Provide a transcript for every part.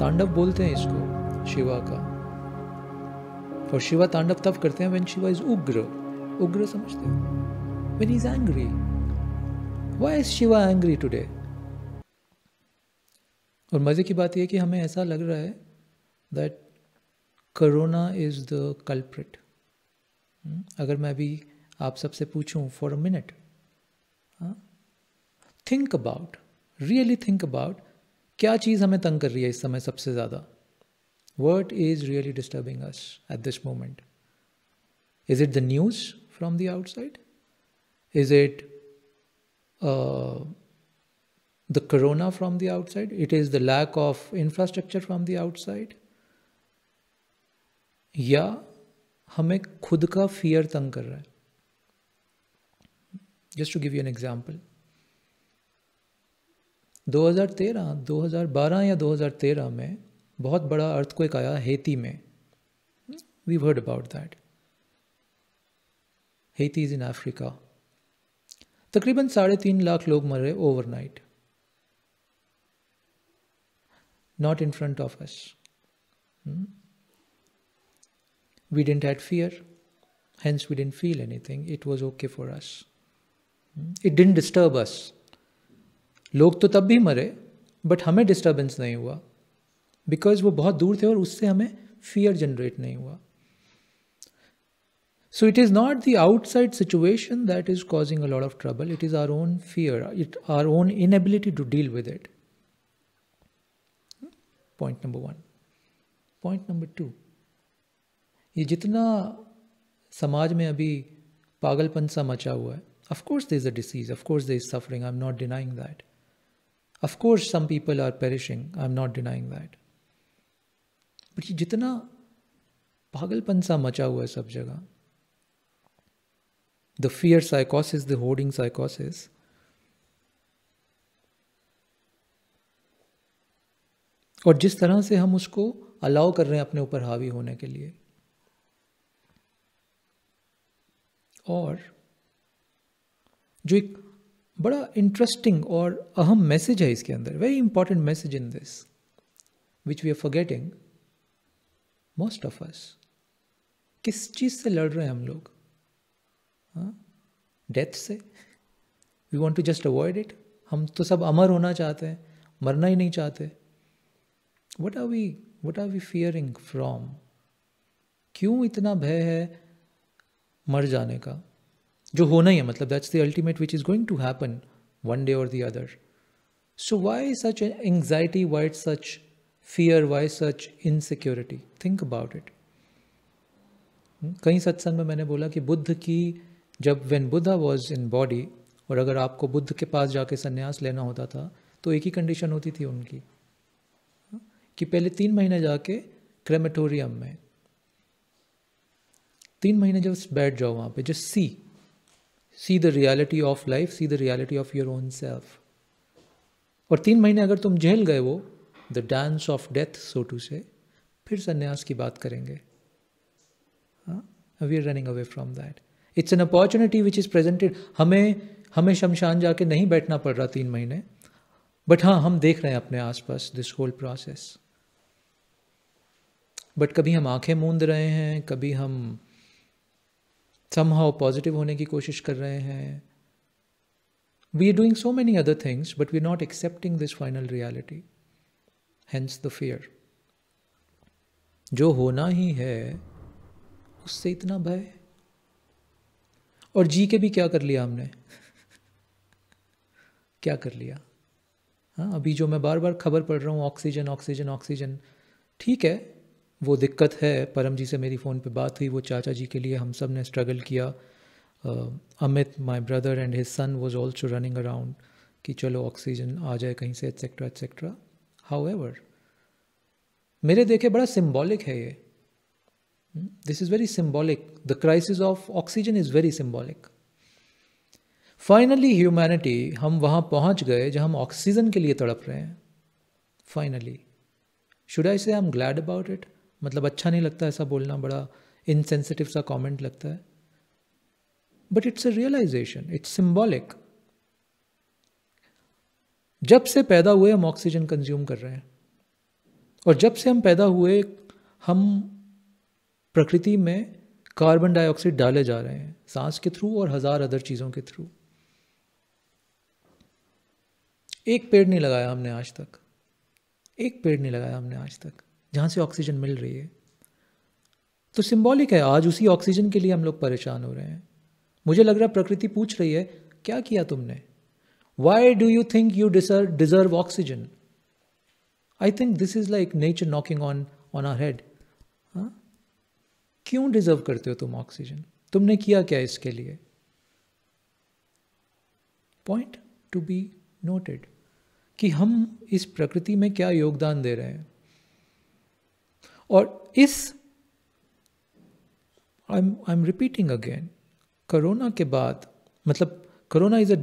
तांडव बोलते हैं इसको शिवा का और शिवा तांडव तब करते हैं व्हेन शिवा इज उग्र उग्र समझते हो when is angry why is Shiva angry today और मज़े की बात यह कि हमें ऐसा लग रहा है that corona is the culprit अगर मैं अभी आप सबसे पूछूं for a minute think about really think about क्या चीज़ हमें तंग कर रही है इस समय सबसे ज़्यादा what is really disturbing us at this moment is it the news from the outside is it the corona from the outside it is the lack of infrastructure from the outside या हमें खुद का fear तंग कर रहा है just to give you an example 2013, 2012 या 2013 में बहुत बड़ा अर्थक्वेक आया हेती में we heard about that Haiti is in Africa तकरीबन साढ़े तीन लाख लोग मरे overnight not in front of us we didn't had fear hence we didn't feel anything it was okay for us it didn't disturb us लोग तो तब भी मरे बट हमें डिस्टर्बेंस नहीं हुआ बिकॉज वो बहुत दूर थे और उससे हमें फियर जनरेट नहीं हुआ so it is not the outside situation that is causing a lot of trouble it is our own fear it our own inability to deal with it point number one point number two ये जितना समाज में अभी पागलपन सा मचा हुआ है of course there is a disease of course there is suffering I am not denying that Of course, some people are perishing. I'm not denying that. but ये जितना पागलपन सा मचा हुआ है सब जगह द फियर साइकोसिस द होर्डिंग साइकोसिस और जिस तरह से हम उसको अलाउ कर रहे हैं अपने ऊपर हावी होने के लिए और जो एक बड़ा इंटरेस्टिंग और अहम मैसेज है इसके अंदर very important message in this which we are forgetting most of us किस चीज़ से लड़ रहे हैं हम लोग डेथ हाँ? से we want to just avoid it हम तो सब अमर होना चाहते हैं मरना ही नहीं चाहते what are we what are we fearing from क्यों इतना भय है मर जाने का जो होना ही है मतलब that's the ultimate which is going to happen one day और the other so why such anxiety why such fear why such insecurity think about it कई सत्संग में मैंने बोला कि बुद्ध की जब when Buddha was in body और अगर आपको बुद्ध के पास जाके संन्यास लेना होता था तो एक ही कंडीशन होती थी उनकी हाँ? कि पहले तीन महीने जाके क्रेमेटोरियम में तीन महीने जब बैठ जाओ वहाँ पे just see see the reality of life see the reality of your own self और तीन महीने अगर तुम झेल गए वो the dance of death so to say फिर संन्यास की बात करेंगे we are running away from that it's an opportunity which is presented हमें हमें शमशान जाके नहीं बैठना पड़ रहा तीन महीने बट हाँ हम देख रहे हैं अपने आसपास दिस होल प्रोसेस बट कभी हम आंखें मूंद रहे हैं कभी हम सम हाउ पॉजिटिव होने की कोशिश कर रहे हैं we are doing so many other things but we are not accepting this final reality hence the fear जो होना ही है उससे इतना भय और जी के भी क्या कर लिया हमने क्या कर लिया हाँ अभी जो मैं बार बार खबर पढ़ रहा हूँ ऑक्सीजन ऑक्सीजन ऑक्सीजन ठीक है वो दिक्कत है परम जी से मेरी फ़ोन पे बात हुई वो चाचा जी के लिए हम सब ने स्ट्रगल किया Amit my brother and his son was also running around कि चलो ऑक्सीजन आ जाए कहीं से एट्सेट्रा एट्सेट्रा हाउ एवर मेरे देखे बड़ा सिम्बॉलिक है ये this is very symbolic the crisis of oxygen is very symbolic finally humanity हम वहाँ पहुँच गए जहाँ हम ऑक्सीजन के लिए तड़प रहे हैं finally should I say I am glad about it मतलब अच्छा नहीं लगता ऐसा बोलना बड़ा इनसेंसिटिव सा कमेंट लगता है but it's a realization it's symbolic जब से पैदा हुए हम ऑक्सीजन कंज्यूम कर रहे हैं और जब से हम पैदा हुए हम प्रकृति में कार्बन डाइऑक्साइड डाले जा रहे हैं सांस के थ्रू और हज़ार अदर चीज़ों के थ्रू एक पेड़ नहीं लगाया हमने आज तक एक पेड़ नहीं लगाया हमने आज तक जहाँ से ऑक्सीजन मिल रही है तो सिंबॉलिक है आज उसी ऑक्सीजन के लिए हम लोग परेशान हो रहे हैं मुझे लग रहा है प्रकृति पूछ रही है क्या किया तुमने why do you think you deserve deserve oxygen I think this is like nature knocking on on our head क्यों डिजर्व करते हो तुम ऑक्सीजन तुमने किया क्या इसके लिए पॉइंट टू बी नोटेड कि हम इस प्रकृति में क्या योगदान दे रहे हैं और इस I I am repeating again corona के बाद मतलब corona is a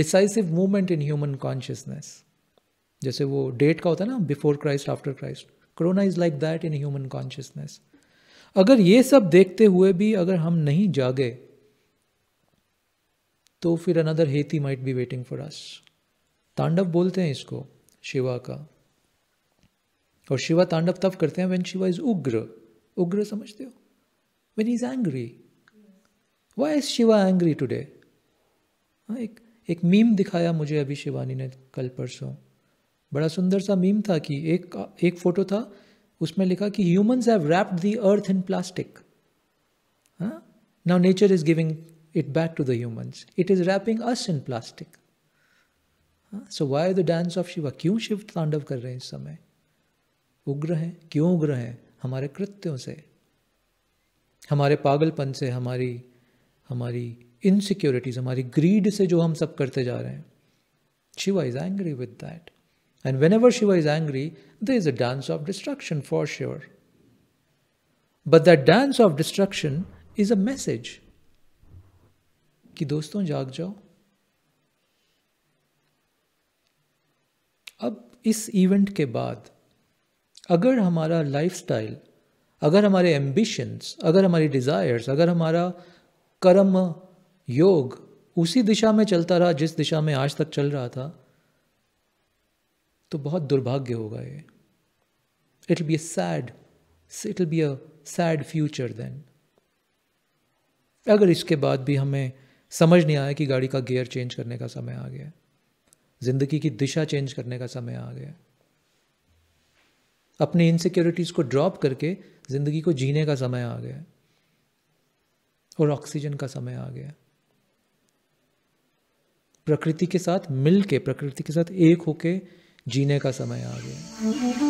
decisive movement in human consciousness जैसे वो डेट का होता है ना before Christ after Christ corona is like that in human consciousness अगर ये सब देखते हुए भी अगर हम नहीं जागे तो फिर another Haiti might be waiting for us तांडव बोलते हैं इसको शिवा का और शिवा तांडव तब करते हैं वेन शिवा इज उग्र उग्र समझते हो when is angry why is Shiva angry today हाँ, एक एक मीम दिखाया मुझे अभी शिवानी ने कल परसों बड़ा सुंदर सा मीम था कि एक एक फोटो था उसमें लिखा कि humans have wrapped the earth in plastic now nature is giving it back to the humans it is wrapping us in plastic so why the dance of Shiva क्यों शिव तांडव कर रहे हैं इस समय उग्र हैं क्यों उग्र हैं हमारे कृत्यों से हमारे पागलपन से हमारी हमारी इनसिक्योरिटीज हमारी ग्रीड से जो हम सब करते जा रहे हैं Shiva is angry with that and whenever Shiva is angry there is a dance of destruction for sure but that dance of destruction is a message कि दोस्तों जाग जाओ अब इस इवेंट के बाद अगर हमारा लाइफ अगर हमारे एम्बिशंस अगर हमारी डिज़ायर्स अगर हमारा कर्म योग उसी दिशा में चलता रहा जिस दिशा में आज तक चल रहा था तो बहुत दुर्भाग्य होगा ये it be a sad it be a sad future then अगर इसके बाद भी हमें समझ नहीं आया कि गाड़ी का गियर चेंज करने का समय आ गया ज़िंदगी की दिशा चेंज करने का समय आ गया अपनी इनसिक्योरिटीज़ को ड्रॉप करके ज़िंदगी को जीने का समय आ गया और ऑक्सीजन का समय आ गया प्रकृति के साथ मिलके प्रकृति के साथ एक होके जीने का समय आ गया